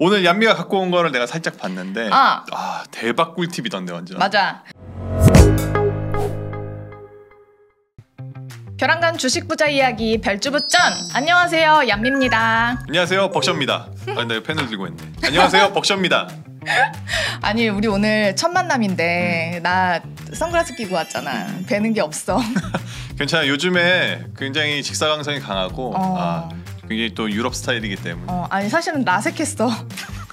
오늘 얀미가 갖고 온 거를 내가 살짝 봤는데 아, 아 대박 꿀팁이던데 완전. 맞아. 벼랑간 주식 부자 이야기 별주부전 안녕하세요 얀미입니다. 안녕하세요 벅셔입니다. 아, 내가 펜을 들고 있네. 안녕하세요 벅셔입니다. 아니 우리 오늘 첫 만남인데 음. 나 선글라스 끼고 왔잖아. 음. 뵈는 게 없어. 괜찮아. 요즘에 굉장히 직사광선이 강하고 어. 아, 굉장히 또 유럽 스타일이기 때문에. 어, 아니 사실은 라섹했어.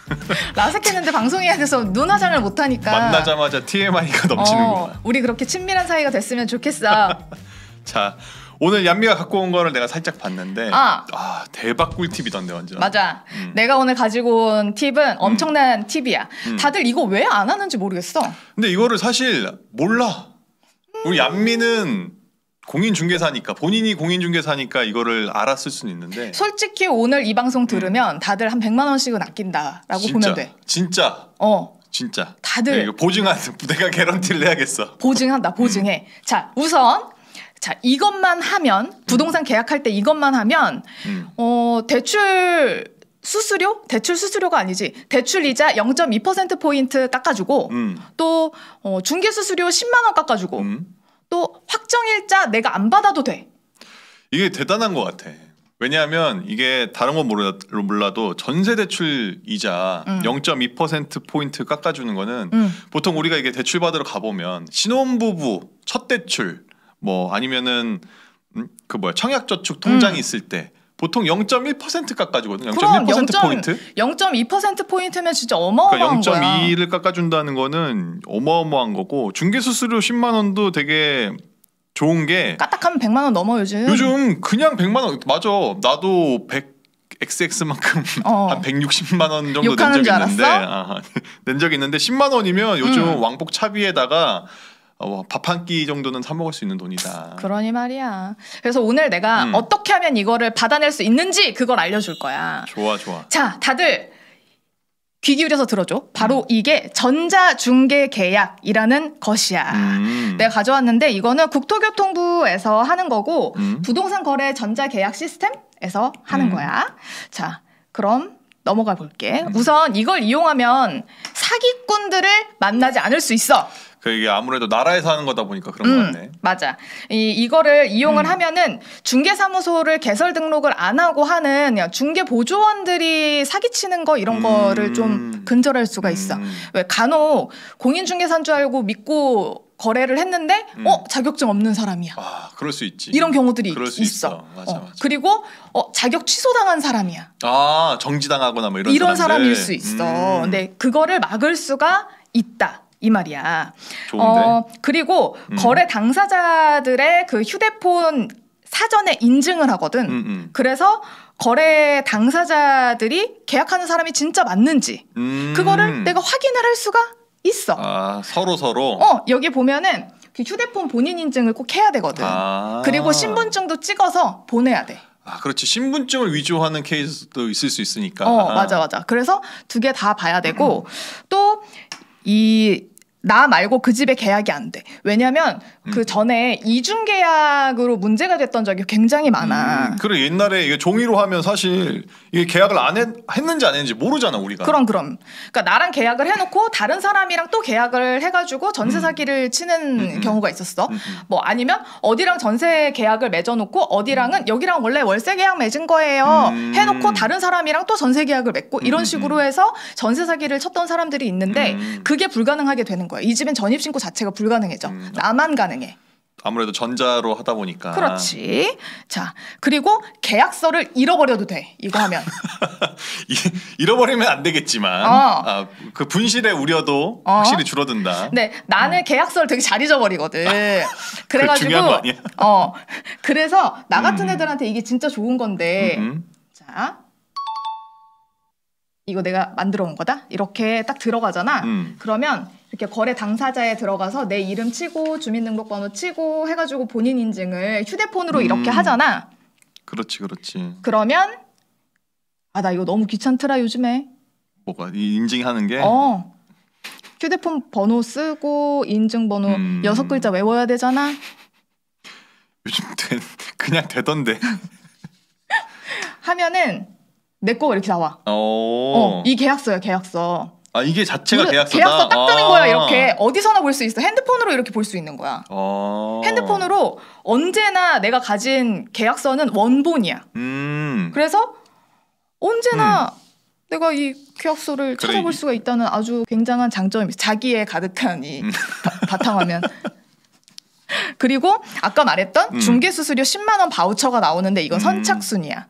라섹했는데 방송해야 돼서 눈화장을 못 하니까. 만나자마자 TMI가 어, 넘치는 거. 야 우리 그렇게 친밀한 사이가 됐으면 좋겠어. 자, 오늘 얀미가 갖고 온 거를 내가 살짝 봤는데 아, 아 대박 꿀팁이던데 완전 맞아 음. 내가 오늘 가지고 온 팁은 음. 엄청난 음. 팁이야 음. 다들 이거 왜 안 하는지 모르겠어 근데 이거를 사실 몰라 우리 얀미는 공인중개사니까 본인이 공인중개사니까 이거를 알았을 수는 있는데 솔직히 오늘 이 방송 음. 들으면 다들 한 100만 원씩은 아낀다라고 진짜, 보면 돼. 진짜. 어. 진짜. 다들 보증한 내가 개런티를 해야겠어. 보증한다. 보증해. 음. 자, 우선 자, 이것만 하면 음. 부동산 계약할 때 이것만 하면 음. 어, 대출 수수료? 대출 수수료가 아니지. 대출 이자 0.2% 포인트 깎아주고 음. 또 어, 중개 수수료 10만 원 깎아주고 음. 또 확정일자 내가 안 받아도 돼. 이게 대단한 것 같아. 왜냐하면 이게 다른 건 몰라도 전세 대출 이자 음. 0.2% 포인트 깎아주는 거는 음. 보통 우리가 이게 대출 받으러 가보면 신혼부부 첫 대출 뭐 아니면은 음, 그 뭐야 청약저축 통장이 음. 있을 때 보통 0.1% 깎아주거든. 요0.1% 포인트. 0.2% 포인트면 진짜 그러니까 어마어마한 그러니까 0.2를 거야. 깎아준다는 거는 어마어마한 거고 중개 수수료 10만 원도 되게 좋은 게 까딱하면 100만 원 넘어 요즘. 요즘 그냥 100만 원 맞아. 나도 100 XX만큼 어. 한 160만 원 정도 낸 적이 있는데 낸 적이 있는데 10만 원이면 요즘 음. 왕복 차비에다가 어, 뭐 밥한 끼 정도는 사 먹을 수 있는 돈이다. 그러니 말이야. 그래서 오늘 내가 음. 어떻게 하면 이거를 받아낼 수 있는지 그걸 알려줄 거야. 좋아, 좋아. 자, 다들 귀 기울여서 들어줘. 바로 음. 이게 전자중개계약이라는 것이야. 음. 내가 가져왔는데 이거는 국토교통부에서 하는 거고 음. 부동산 거래 전자계약 시스템에서 하는 음. 거야. 자, 그럼 넘어가 볼게. 음. 우선 이걸 이용하면 사기꾼들을 만나지 않을 수 있어. 그 이게 아무래도 나라에서 하는 거다 보니까 그런 음, 것 같네. 맞아. 이 이거를 이용을 음. 하면은 중개사무소를 개설 등록을 안 하고 하는 중개 보조원들이 사기치는 거 이런 음. 거를 좀 음. 근절할 수가 있어. 음. 왜 간혹 공인중개사인 줄 알고 믿고 거래를 했는데 음. 어 자격증 없는 사람이야. 아 그럴 수 있지. 이런 경우들이 있어. 있어. 맞아, 어, 맞아. 그리고 어 자격 취소당한 사람이야. 아 정지당하거나 뭐 이런 이런 사람들. 사람일 수 있어. 음. 근데 그거를 막을 수가 있다. 이 말이야. 좋은데. 어, 그리고 음. 거래 당사자들의 그 휴대폰 사전에 인증을 하거든. 음음. 음. 그래서 거래 당사자들이 계약하는 사람이 진짜 맞는지 음. 그거를 내가 확인을 할 수가 있어. 아, 서로 서로. 어, 여기 보면은 그 휴대폰 본인 인증을 꼭 해야 되거든. 아. 그리고 신분증도 찍어서 보내야 돼. 아, 그렇지. 신분증을 위조하는 케이스도 있을 수 있으니까. 어, 맞아, 맞아. 그래서 두 개 다 봐야 되고, 음. 또이 나 말고 그 집에 계약이 안 돼. 왜냐면 음. 그 전에 이중 계약으로 문제가 됐던 적이 굉장히 많아. 음, 음, 그래 옛날에 이게 종이로 하면 사실 이게 계약을 안 했, 했는지 안 했는지 모르잖아 우리가. 그럼 그럼. 그러니까 나랑 계약을 해놓고 다른 사람이랑 또 계약을 해가지고 전세 음. 사기를 치는 음, 경우가 있었어. 뭐 아니면 어디랑 전세 계약을 맺어놓고 어디랑은 여기랑 원래 월세 계약 맺은 거예요. 해놓고 다른 사람이랑 또 전세 계약을 맺고 이런 식으로 해서 전세 사기를 쳤던 사람들이 있는데 그게 불가능하게 되는 거야. 거야. 이 집엔 전입 신고 자체가 불가능해져. 음. 나만 가능해. 아무래도 전자로 하다 보니까 그렇지. 자 그리고 계약서를 잃어버려도 돼 이거 하면 잃어버리면 안 되겠지만 어. 아, 그 분실의 우려도 어. 확실히 줄어든다. 네 나는 어. 계약서를 되게 잘 잊어버리거든. 그 그래가지고 어 그래서 나 같은 음. 애들한테 이게 진짜 좋은 건데 음, 음. 자 이거 내가 만들어 온 거다 이렇게 딱 들어가잖아. 음. 그러면 이렇게 거래 당사자에 들어가서 내 이름 치고 주민등록번호 치고 해가지고 본인 인증을 휴대폰으로 음. 이렇게 하잖아. 그렇지, 그렇지. 그러면 아 나 이거 너무 귀찮더라 요즘에. 뭐가 인증하는 게? 어. 휴대폰 번호 쓰고 인증번호 음. 여섯 글자 외워야 되잖아. 요즘 되, 그냥 되던데. 하면은 내 거가 이렇게 나와. 어. 어, 이 계약서야 계약서. 아 이게 자체가 계약서다. 계약서 딱 뜨는 아 거야 이렇게 어디서나 볼 수 있어. 핸드폰으로 이렇게 볼 수 있는 거야. 아 핸드폰으로 언제나 내가 가진 계약서는 원본이야. 음 그래서 언제나 음. 내가 이 계약서를 그래. 찾아볼 수가 있다는 아주 굉장한 장점이 자기에 가득한 이 음. 바, 탕화면 그리고 아까 말했던 음. 중개 수수료 10만 원 바우처가 나오는데 이건 음. 선착순이야.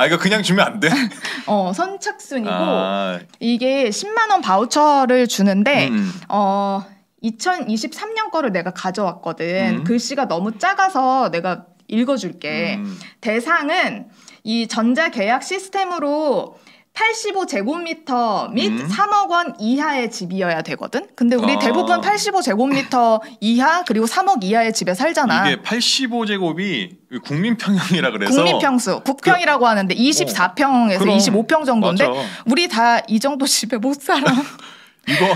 아 이거 그냥 주면 안 돼? 어 선착순이고 아. 이게 10만 원 바우처를 주는데 음. 음. 어 2023년 거를 내가 가져왔거든. 음. 글씨가 너무 작아서 내가 읽어줄게. 음. 대상은 이 전자계약 시스템으로 85제곱미터 및 음. 3억 원 이하의 집이어야 되거든. 근데 우리 아. 대부분 85제곱미터 이하 그리고 3억 이하의 집에 살잖아. 이게 85제곱이 국민 평형이라 그래서 국민 평수, 국평이라고 그, 하는데 24평에서 어. 그럼, 25평 정도인데 맞아. 우리 다 이 정도 집에 못 살아. 이거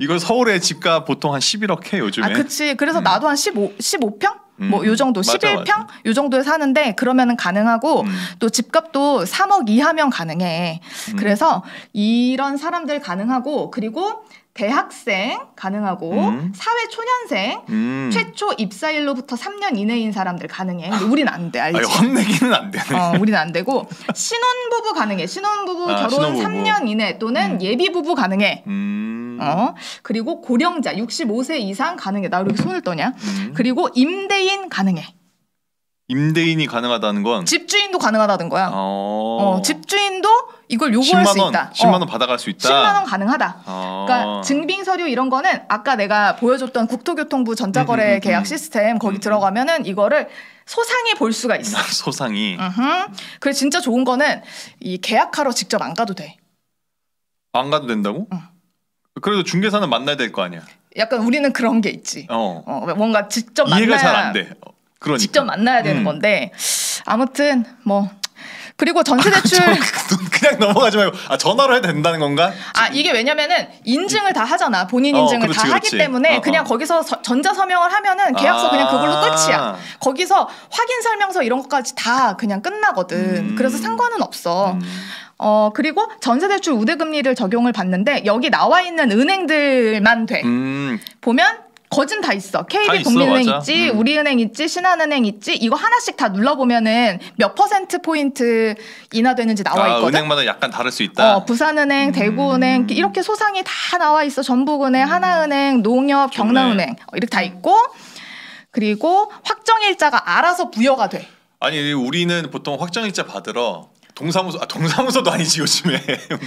이거 서울의 집값 보통 한 11억 해 요즘에. 아, 그치. 그래서 음. 나도 한 15, 15평? 뭐, 음. 뭐요 정도 맞아, 11평 맞아. 요 정도에 사는데 그러면은 가능하고 음. 또 집값도 3억 이하면 가능해. 음. 그래서 이런 사람들 가능하고 그리고 대학생 가능하고 음. 사회 초년생 음. 최초 입사일로부터 3년 이내인 사람들 가능해. 근데 우린 안 돼. 아, 알지? 아니, 내기는안 되네. 어, 우린 안 되고 신혼부부 가능해. 신혼부부 아, 결혼 신혼부부. 3년 이내 또는 음. 예비부부 가능해. 음. 어? 그리고 고령자 65세 이상 가능해. 나 이렇게 손을 떠냐? 음. 그리고 임대인 가능해. 임대인이 가능하다는 건 집주인도 가능하다는 거야. 어... 어, 집주인도 이걸 요구할 수 있다. 10만 원 어. 받아갈 수 있다. 10만 원 가능하다. 어... 그러니까 증빙 서류 이런 거는 아까 내가 보여줬던 국토교통부 전자거래 음, 음, 음, 계약 시스템 거기 들어가면은 이거를 소상히 볼 수가 있어. 소상히. 그래 진짜 좋은 거는 이 계약하러 직접 안 가도 돼. 안 가도 된다고? 응. 그래도 중개사는 만나야 될 거 아니야. 약간 우리는 그런 게 있지. 어. 어 뭔가 직접 이해가 잘안 돼. 어, 그러니까. 직접 만나야 되는 음. 건데 아무튼 뭐 그리고 전세 대출 아, 그냥 넘어가지 말고 아 전화로 해야 된다는 건가? 아 이게 왜냐면은 인증을 다 하잖아 본인 어, 인증을 어, 그렇지, 다 하기 그렇지. 때문에 어, 어. 그냥 거기서 전자 서명을 하면은 계약서 아 그냥 그걸로 아. 끝이야. 거기서 확인 설명서 이런 것까지 다 그냥 끝나거든. 음 그래서 상관은 없어. 음어 그리고 전세대출 우대금리를 적용을 받는데 여기 나와 있는 은행들만 돼 음. 보면 거진 다 있어. KB 국민은행 있지, 음. 우리은행 있지, 신한은행 있지. 이거 하나씩 다 눌러보면은 몇 퍼센트 포인트 인하되는지 나와 아, 있거든. 은행마다 약간 다를 수 있다. 어, 부산은행, 음. 대구은행 이렇게 소상이 다 나와 있어. 전북은행, 음. 하나은행, 농협, 경남은행 어, 이렇게 다 있고 그리고 확정일자가 알아서 부여가 돼. 아니 우리는 보통 확정일자 받으러 동사무소 아 동사무소도 아니지 요즘에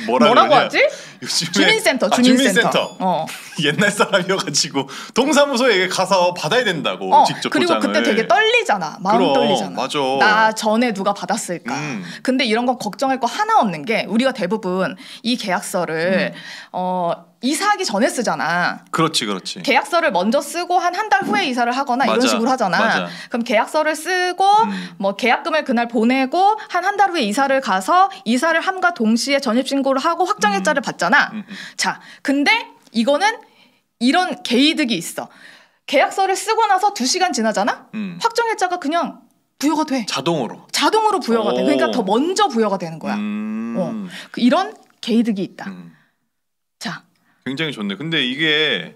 뭐라 뭐라고 하지? 요즘에 주민센터 아, 주민센터, 어. 옛날 사람이어가지고 동사무소에 가서 받아야 된다고 어, 직접 그리고 도장을. 그때 되게 떨리잖아 마음 그럼, 떨리잖아 맞아. 나 전에 누가 받았을까 음. 근데 이런 건 걱정할 거 하나 없는 게 우리가 대부분 이 계약서를 음. 어 이사하기 전에 쓰잖아. 그렇지, 그렇지. 계약서를 먼저 쓰고 한 한 달 후에 이사를 하거나 맞아, 이런 식으로 하잖아. 맞아. 그럼 계약서를 쓰고 음. 뭐 계약금을 그날 보내고 한 한 달 후에 이사를 가서 이사를 함과 동시에 전입 신고를 하고 확정일자를 음. 받잖아. 음, 음. 자, 근데 이거는 이런 개이득이 있어. 계약서를 쓰고 나서 두 시간 지나잖아. 음. 확정일자가 그냥 부여가 돼. 자동으로. 자동으로 부여가 오. 돼. 그러니까 더 먼저 부여가 되는 거야. 음. 어. 그 이런 개이득이 있다. 굉장히 좋네. 근데 이게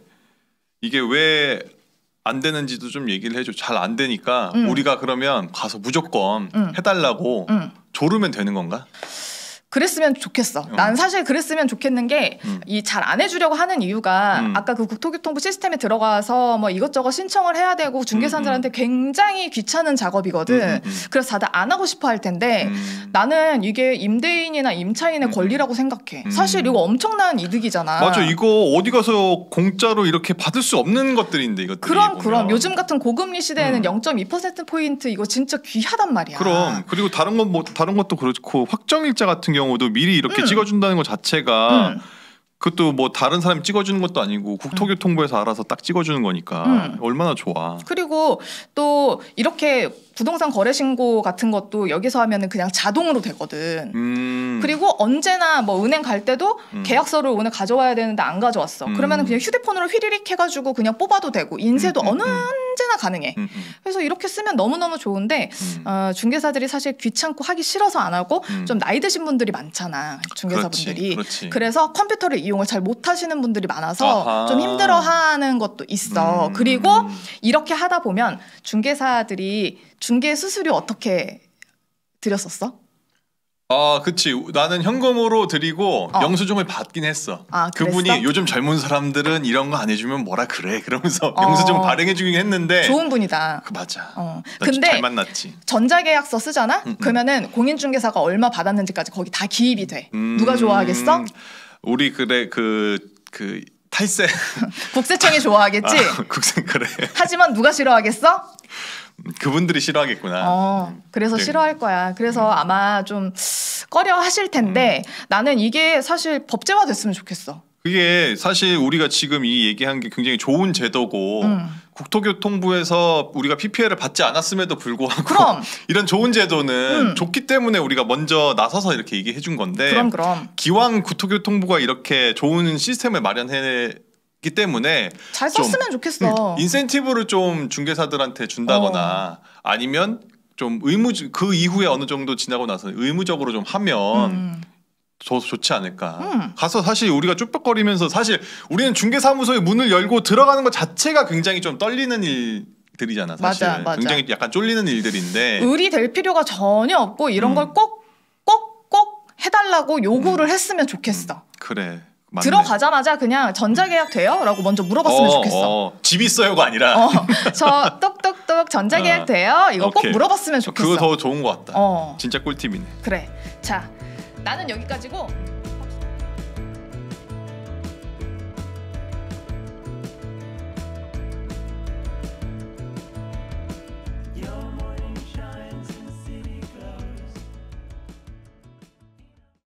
이게 왜 안 되는지도 좀 얘기를 해줘. 잘 안 되니까 음. 우리가 그러면 가서 무조건 음. 해달라고 음. 조르면 되는 건가? 그랬으면 좋겠어. 어. 난 사실 그랬으면 좋겠는 게 이 잘안 음. 해주려고 하는 이유가 음. 아까 그 국토교통부 시스템에 들어가서 뭐 이것저것 신청을 해야 되고 중개사들한테 음, 굉장히 귀찮은 작업이거든. 그래서 다들 안 하고 싶어 할 텐데 나는 이게 임대인이나 임차인의 권리라고 생각해. 사실 이거 엄청난 이득이잖아. 맞아. 이거 어디 가서 공짜로 이렇게 받을 수 없는 것들인데 이것들 그럼 보면. 그럼 요즘 같은 고금리 시대에는 음. 0.2% 포인트 이거 진짜 귀하단 말이야. 그럼 그리고 다른 건뭐 다른 것도 그렇고 확정일자 같은 경우 경우도 미리 이렇게 음. 찍어준다는 것 자체가 음. 그것도 뭐 다른 사람이 찍어주는 것도 아니고 국토교통부에서 음. 알아서 딱 찍어주는 거니까 음. 얼마나 좋아. 그리고 또 이렇게 부동산 거래 신고 같은 것도 여기서 하면은 그냥 자동으로 되거든. 음. 그리고 언제나 뭐 은행 갈 때도 음. 계약서를 오늘 가져와야 되는데 안 가져왔어. 음. 그러면은 그냥 휴대폰으로 휘리릭 해가지고 그냥 뽑아도 되고 인쇄도 음, 어느 언제나 가능해. 음, 음. 그래서 이렇게 쓰면 너무너무 좋은데 음. 어, 중개사들이 사실 귀찮고 하기 싫어서 안 하고 음. 좀 나이 드신 분들이 많잖아. 중개사분들이. 그래서 컴퓨터를 이용을 잘 못하시는 분들이 많아서 아하. 좀 힘들어하는 것도 있어. 음. 그리고 이렇게 하다 보면 중개사들이 중개 수수료 어떻게 드렸었어? 아, 그치. 나는 현금으로 드리고 어. 영수증을 받긴 했어. 아, 그분이 요즘 젊은 사람들은 이런 거 안 해주면 뭐라 그래. 그러면서 어. 영수증 발행해주긴 했는데. 좋은 분이다. 그 맞아. 어. 근데 잘 만났지. 전자계약서 쓰잖아. 음, 음. 그러면은 공인중개사가 얼마 받았는지까지 거기 다 기입이 돼. 음, 누가 좋아하겠어? 우리 그래 그그 그 탈세. 국세청이 좋아하겠지. 아, 국세 그래. 하지만 누가 싫어하겠어? 그분들이 싫어하겠구나. 어, 그래서 네. 싫어할 거야. 그래서 음. 아마 좀 꺼려 하실 텐데 음. 나는 이게 사실 법제화 됐으면 좋겠어. 그게 사실 우리가 지금 이 얘기한 게 굉장히 좋은 제도고 음. 국토교통부에서 우리가 PPL을 받지 않았음에도 불구하고 그럼. 이런 좋은 제도는 음. 좋기 때문에 우리가 먼저 나서서 이렇게 얘기해 준 건데 그럼, 그럼. 기왕 국토교통부가 이렇게 좋은 시스템을 마련해 있기 때문에 잘 썼으면 좋겠어. 음, 인센티브를 좀 중개사들한테 준다거나 어. 아니면 좀 의무 그 이후에 어느 정도 지나고 나서 의무적으로 좀 하면 음. 더 음. 좋지 않을까. 음. 가서 사실 우리가 쭈뼛거리면서 사실 우리는 중개사무소에 문을 열고 들어가는 것 자체가 굉장히 좀 떨리는 일. 들이잖아 사실 맞아, 맞아. 굉장히 약간 쫄리는 일들인데 의리 될 필요가 전혀 없고 이런 음. 걸꼭 꼭 꼭 해달라고 요구를 음. 했으면 좋겠어 그래 맞네. 들어가자마자 그냥 전자계약 돼요?라고 먼저 물어봤으면 어, 좋겠어. 어, 집 있어요가 아니라. 어, 저 똑똑똑 전자계약 아, 돼요? 이거 오케이. 꼭 물어봤으면 좋겠어. 그거 더 좋은 것 같다. 어. 진짜 꿀팁이네. 그래. 자, 나는 여기까지고.